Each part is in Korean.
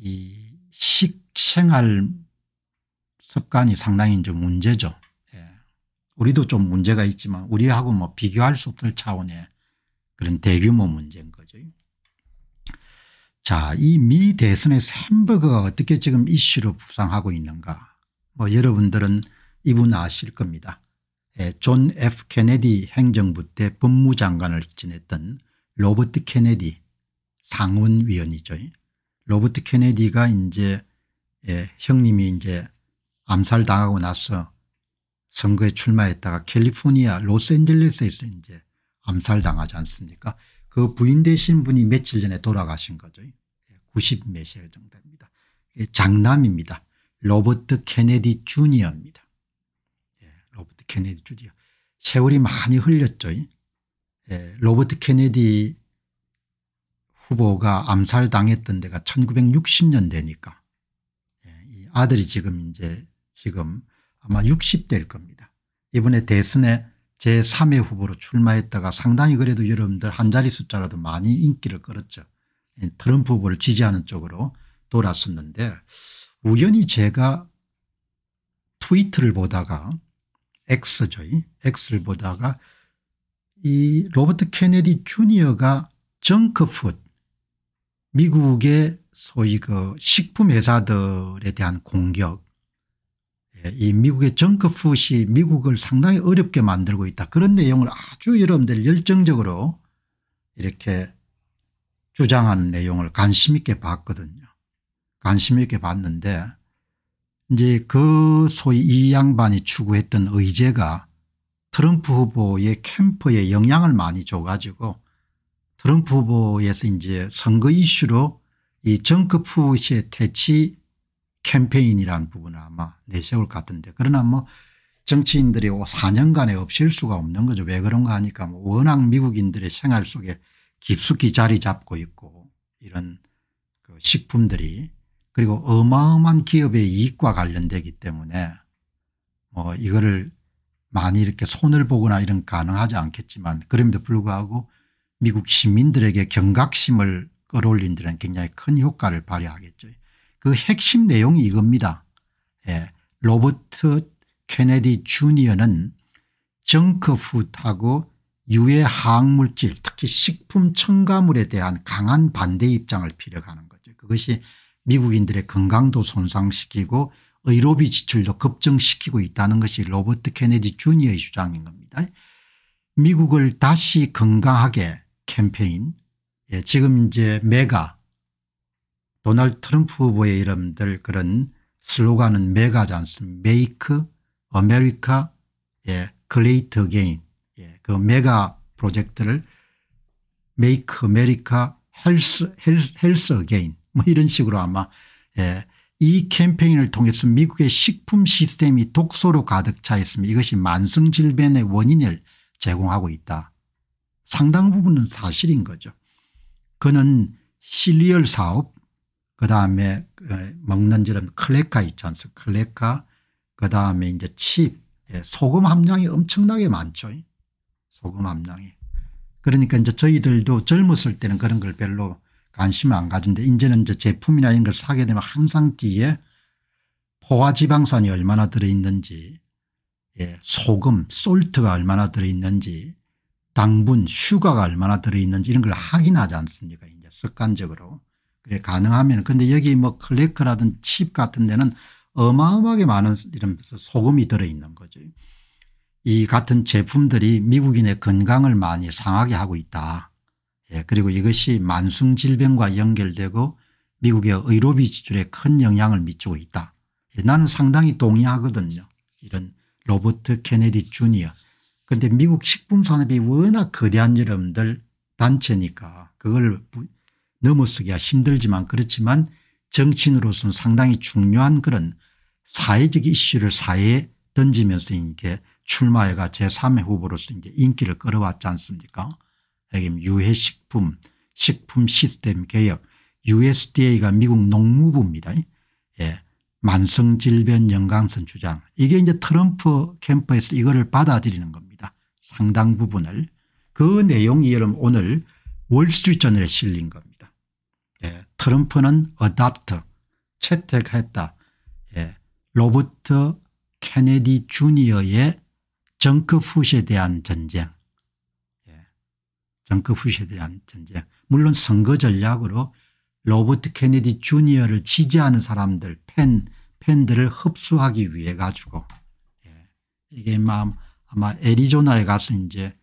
이 식생활 습관이 상당히 좀 문제죠. 예. 우리도 좀 문제가 있지만 우리하고 뭐 비교할 수 없을 차원의 그런 대규모 문제인 거죠. 자, 이 미대선에 햄버거가 어떻게 지금 이슈로 부상하고 있는가. 뭐 여러분들은 이분 아실 겁니다. 예, 존 F. 케네디 행정부 때 법무장관을 지냈던 로버트 케네디 상원위원이죠. 로버트 케네디가 이제 예, 형님이 이제 암살당하고 나서 선거에 출마했다가 캘리포니아 로스앤젤레스에서 이제 암살당하지 않습니까 그 부인 되신 분이 며칠 전에 돌아가신 거죠. 9 예, 0몇세 정도 입니다 예, 장남입니다. 로버트 케네디 주니어입니다. 예, 로버트 케네디 주니어. 세월이 많이 흘렸죠. 예, 로버트 케네디 후보가 암살당했던 데가 1960년대니까 예, 이 아들이 지금 이제 지금 아마 60대일 겁니다. 이번에 대선에 제3회 후보로 출마했다가 상당히 그래도 여러분들 한 자리 숫자라도 많이 인기를 끌었죠. 예, 트럼프 후보를 지지하는 쪽으로 돌았었는데 우연히 제가 트위트를 보다가 X죠. X를 보다가 이 로버트 케네디 주니어가 정크푸드 미국의 소위 그 식품회사들에 대한 공격 예, 이 미국의 정크푸시 미국을 상당히 어렵게 만들고 있다. 그런 내용을 아주 여러분들 열정적으로 이렇게 주장하는 내용을 관심 있게 봤거든요. 관심 있게 봤는데 이제 그 소위 이 양반이 추구했던 의제가 트럼프 후보의 캠프에 영향을 많이 줘가지고 트럼프 후보에서 이제 선거 이슈로 이정크푸시의 퇴치 캠페인이란 부분을 아마 내세울 것 같은데 그러나 뭐 정치인들이 4년간에 없앨 수가 없는 거죠. 왜 그런가 하니까 뭐 워낙 미국인들의 생활 속에 깊숙이 자리 잡고 있고 이런 그 식품들이 그리고 어마어마한 기업의 이익과 관련되기 때문에 뭐 이거를 많이 이렇게 손을 보거나 이런 가능하지 않겠지만 그럼에도 불구하고 미국 시민들에게 경각심을 끌어올린 데는 굉장히 큰 효과를 발휘하겠죠. 그 핵심 내용이 이겁니다. 예. 로버트 케네디 주니어는 정크푸드하고 유해 화학물질 특히 식품 첨가물에 대한 강한 반대 입장을 피력하는 거죠. 그것이 미국인들의 건강도 손상시키고 의료비 지출도 급증시키고 있다는 것이 로버트 케네디 주니어의 주장인 겁니다. 미국을 다시 건강하게 캠페인 예, 지금 이제 메가 도널드 트럼프 후보의 이름들 그런 슬로건은 메가지 않습니까 메이크 아메리카 예, 글레이트 게인 예, 그 메가 프로젝트를 메이크 아메리카 헬스 헬스, 헬스 게인 뭐 이런 식으로 아마 예, 이 캠페인을 통해서 미국의 식품 시스템이 독소로 가득 차 있으며 이것이 만성질병의 원인을 제공하고 있다. 상당 부분은 사실인 거죠. 그는 실리얼 사업 그다음에 그 먹는 저런 클레카 있지 않습니까 클레카 그다음에 이제 칩 예, 소금 함량이 엄청나게 많죠. 소금 함량이. 그러니까 이제 저희들도 젊었을 때는 그런 걸 별로 관심을 안 가진데 이제는 이제 제품이나 이런 걸 사게 되면 항상 뒤에 포화지방산이 얼마나 들어있는지 예, 소금 솔트가 얼마나 들어있는지 당분 슈가가 얼마나 들어있는지 이런 걸 확인하지 않습니까 이제 습관적으로. 그래 가능하면 근데 여기 뭐 클레크라든 칩 같은 데는 어마어마하게 많은 이런 소금이 들어있는 거죠. 이 같은 제품들이 미국인의 건강을 많이 상하게 하고 있다. 예, 그리고 이것이 만성질병과 연결되고 미국의 의료비 지출에 큰 영향을 미치고 있다. 예, 나는 상당히 동의하거든요. 이런 로버트 케네디 주니어 그런데 미국 식품산업이 워낙 거대한 여러분들 단체니까 그걸 넘어서기가 힘들지만 그렇지만 정치인으로서는 상당히 중요한 그런 사회적 이슈를 사회에 던지면서 이게 출마해가 제3의 후보로서 이제 인기를 끌어왔지 않습니까? 유해식품, 식품 시스템 개혁, USDA가 미국 농무부입니다. 예. 만성질변 연관성 주장. 이게 이제 트럼프 캠프에서 이거를 받아들이는 겁니다. 상당 부분을 그 내용이 여러분 오늘 월스트리트저널에 실린 겁니다. 예, 트럼프는 어답터 채택했다. 예, 로버트 케네디 주니어의 정크풋에 대한 전쟁 예, 정크풋에 대한 전쟁 물론 선거 전략으로 로버트 케네디 주니어를 지지하는 사람들 팬 팬들을 흡수하기 위해 가지고 예, 이게 마음 아마 애리조나에 가서 이제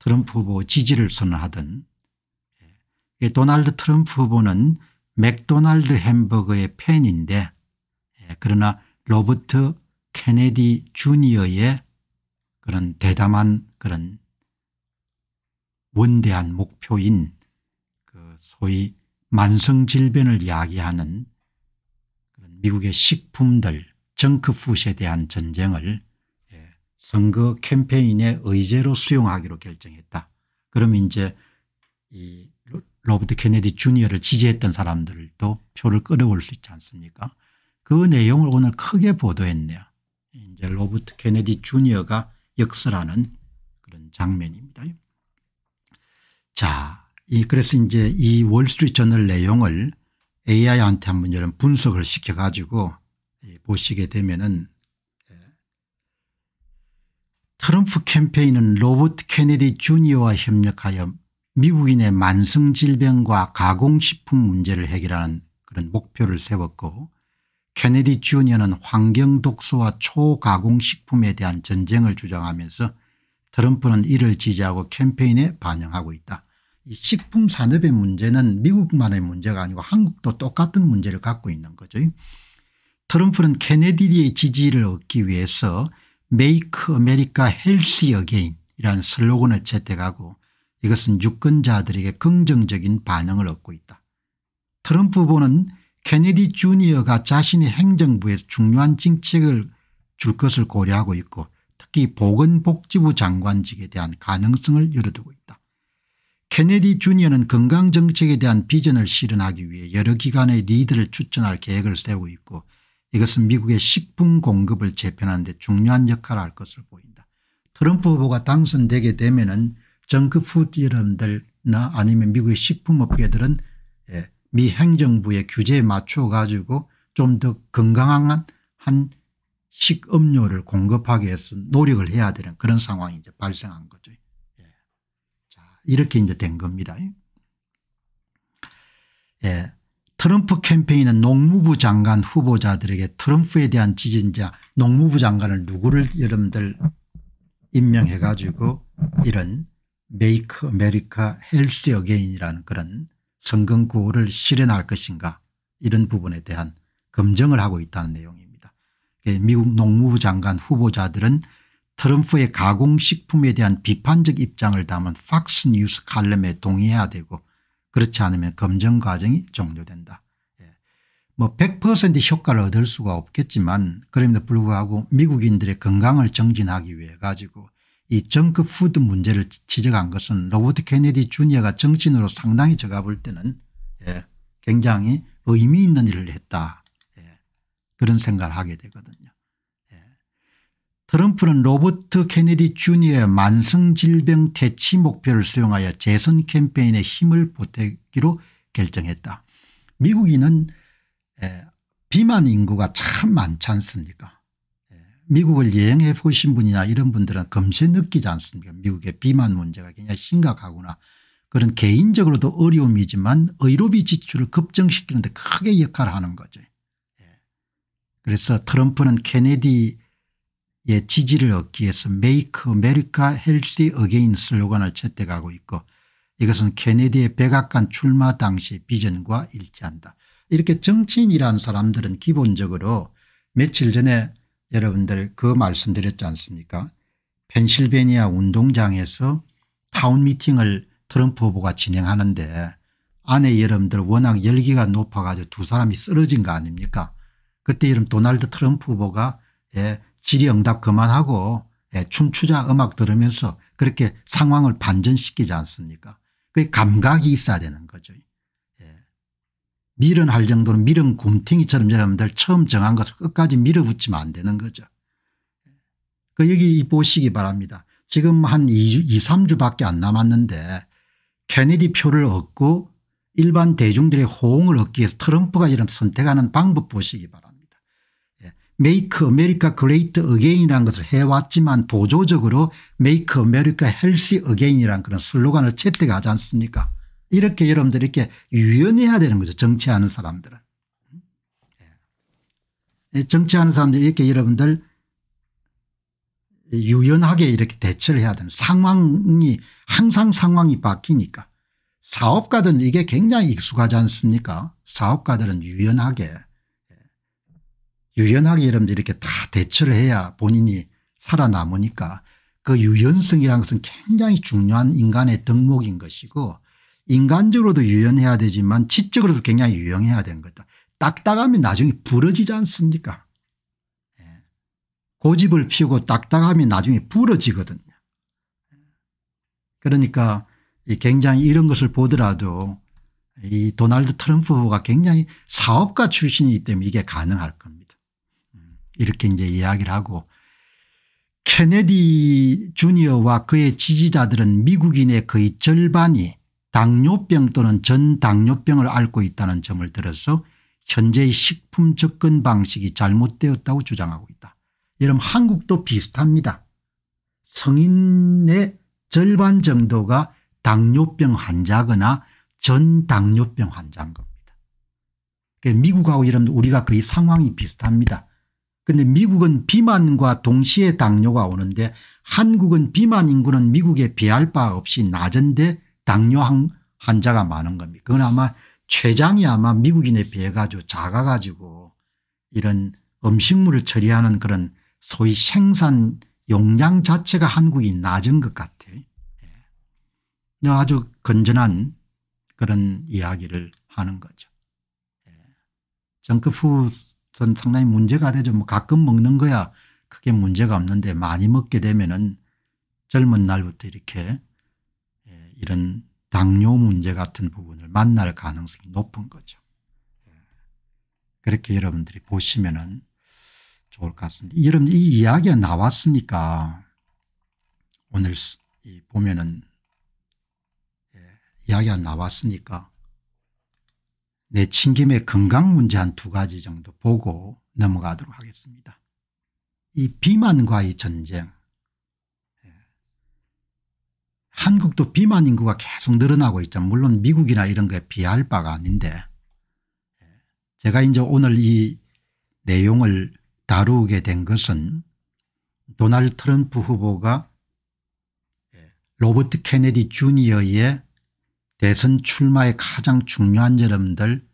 트럼프 후보 지지를 선언하던 예, 도널드 트럼프 후보는 맥도날드 햄버거의 팬인데 예, 그러나 로버트 케네디 주니어의 그런 대담한 그런 원대한 목표인 그 소위 만성질병을 야기하는 그런 미국의 식품들 정크풋에 푸 대한 전쟁을 선거 캠페인의 의제로 수용하기로 결정했다. 그럼 이제 이 로버트 케네디 주니어를 지지했던 사람들도 표를 끌어올 수 있지 않습니까 그 내용을 오늘 크게 보도했네요. 이제 로버트 케네디 주니어가 역설하는 그런 장면입니다. 자, 이 그래서 이제 이 월스트리트 저널 내용을 AI한테 한번 이런 분석을 시켜가지고 보시게 되면은 트럼프 캠페인은 로버트 케네디 주니어와 협력하여 미국인의 만성질병과 가공식품 문제를 해결하는 그런 목표를 세웠고 케네디 주니어는 환경독소와 초가공식품에 대한 전쟁을 주장하면서 트럼프는 이를 지지하고 캠페인에 반영하고 있다. 이 식품 산업의 문제는 미국만의 문제가 아니고 한국도 똑같은 문제를 갖고 있는 거죠. 트럼프는 케네디의 지지를 얻기 위해서 메이크 아메리카 헬시 어게인 이라는 슬로건을 채택하고 이것은 유권자들에게 긍정적인 반응을 얻고 있다. 트럼프 후보는 케네디 주니어가 자신의 행정부에서 중요한 정책을 줄 것을 고려하고 있고 특히 보건복지부 장관직에 대한 가능성을 열어두고 있다. 케네디 주니어는 건강정책에 대한 비전을 실현하기 위해 여러 기관의 리드를 추천할 계획을 세우고 있고 이것은 미국의 식품 공급을 재편하는 데 중요한 역할을 할 것으로 보인다. 트럼프 후보가 당선되게 되면 은 정크푸드 이름들나 아니면 미국의 식품업계들은 예, 미 행정부의 규제에 맞춰 가지고 좀 더 건강한 한 식음료를 공급하기 위해서 노력을 해야 되는 그런 상황이 이제 발생한 거죠. 예. 자 이렇게 이제 된 겁니다. 트럼프 캠페인은 농무부 장관 후보자들에게 트럼프에 대한 지진자 농무부 장관을 누구를 여러분들 임명해 가지고 이런 메이크 메리카 헬스 어게인이라는 그런 성경 구호를 실현할 것인가 이런 부분에 대한 검증을 하고 있다는 내용입니다. 예, 미국 농무부 장관 후보자들은 트럼프의 가공식품에 대한 비판적 입장을 담은 팍스 뉴스 칼럼에 동의해야 되고 그렇지 않으면 검증 과정이 종료된다. 예. 뭐100% 효과를 얻을 수가 없겠지만 그럼에도 불구하고 미국인들의 건강을 정진하기 위해 가지고 이 정크푸드 문제를 지적한 것은 로버트 케네디 주니어가 정치으로 상당히 제가 볼 때는 예, 굉장히 의미 있는 일을 했다. 예, 그런 생각을 하게 되거든요. 트럼프는 로버트 케네디 주니어의 만성질병 퇴치 목표를 수용하여 재선 캠페인에 힘을 보태기로 결정했다. 미국인은 비만 인구가 참 많지 않습니까 미국을 여행해 보신 분이나 이런 분들은 금세 느끼지 않습니까 미국의 비만 문제가 굉장히 심각하구나 그런 개인적으로도 어려움이지만 의료비 지출을 급증시키는 데 크게 역할을 하는 거죠. 그래서 트럼프는 케네디 예, 지지를 얻기 위해서 메이크 메리카 헬시 어게인 슬로건을 채택하고 있고 이것은 케네디의 백악관 출마 당시 비전과 일치한다. 이렇게 정치인이라는 사람들은 기본적으로 며칠 전에 여러분들 그 말씀드렸지 않습니까 펜실베니아 운동장에서 타운 미팅을 트럼프 후보가 진행하는데 안에 여러분들 워낙 열기가 높아가지고 두 사람이 쓰러진 거 아닙니까 그때 이름 도날드 트럼프 후보가 예, 질의응답 그만하고 예, 춤추자 음악 들으면서 그렇게 상황을 반전시키지 않습니까 그게 감각이 있어야 되는 거죠. 예. 밀은할 정도로 밀은 곰탱이처럼 여러분들 처음 정한 것을 끝까지 밀어붙이면 안 되는 거죠. 그 여기 보시기 바랍니다. 지금 한2 3주밖에 안 남았는데 케네디 표를 얻고 일반 대중들의 호응을 얻기 위해서 트럼프가 이런 선택하는 방법 보시기 바랍니다. 메이크 아메리카 그레이트 어게인이라는 것을 해왔지만 보조적으로 메이크 아메리카 헬시 어게인이라는 그런 슬로건을 채택하지 않습니까 이렇게 여러분들 이렇게 유연해야 되는 거죠 정치하는 사람들은. 예. 예, 정치하는 사람들이 이렇게 여러분들 유연하게 이렇게 대처를 해야 되는 상황이 항상 상황이 바뀌니까 사업가들은 이게 굉장히 익숙하지 않습니까 사업가들은 유연하게 유연하게 여러분들 이렇게 다 대처를 해야 본인이 살아남으니까 그 유연성이라는 것은 굉장히 중요한 인간의 덕목인 것이고 인간적으로도 유연해야 되지만 지적으로도 굉장히 유연해야 되는 거다. 딱딱하면 나중에 부러지지 않습니까 예. 고집을 피우고 딱딱하면 나중에 부러지거든요. 예. 그러니까 굉장히 이런 것을 보더라도 이 도널드 트럼프 가 굉장히 사업가 출신이기 때문에 이게 가능할 겁니다. 이렇게 이제 이야기를 하고 케네디 주니어와 그의 지지자들은 미국인의 거의 절반이 당뇨병 또는 전당뇨병을 앓고 있다는 점을 들어서 현재의 식품 접근 방식이 잘못되었다고 주장하고 있다. 여러분 한국도 비슷합니다. 성인의 절반 정도가 당뇨병 환자거나 전당뇨병 환자인 겁니다. 그러니까 미국하고 이런 우리가 거의 상황이 비슷합니다. 근데 미국은 비만과 동시에 당뇨가 오는데 한국은 비만 인구는 미국에 비할 바 없이 낮은데 당뇨 환자가 많은 겁니다. 그건 아마 췌장이 아마 미국인에 비해 가지고 작아 가지고 이런 음식물을 처리하는 그런 소위 생산 용량 자체가 한국이 낮은 것 같아요. 예. 아주 건전한 그런 이야기를 하는 거죠. 예. 정크푸드 전 상당히 문제가 되죠. 뭐 가끔 먹는 거야 크게 문제가 없는데 많이 먹게 되면은 젊은 날부터 이렇게 예, 이런 당뇨 문제 같은 부분을 만날 가능성이 높은 거죠. 예. 그렇게 여러분들이 보시면은 좋을 것 같습니다. 여러분 이 이야기가 나왔으니까 오늘 보면은 예, 이야기가 나왔으니까 내친김의 건강 문제 한 두 가지 정도 보고 넘어가도록 하겠습니다. 이 비만과의 전쟁 예. 한국도 비만 인구가 계속 늘어나고 있죠. 물론 미국이나 이런 거에 비할 바가 아닌데 예. 제가 이제 오늘 이 내용을 다루게 된 것은 도널드 트럼프 후보가 예, 로버트 케네디 주니어의 대선 출마의 가장 중요한 여러분들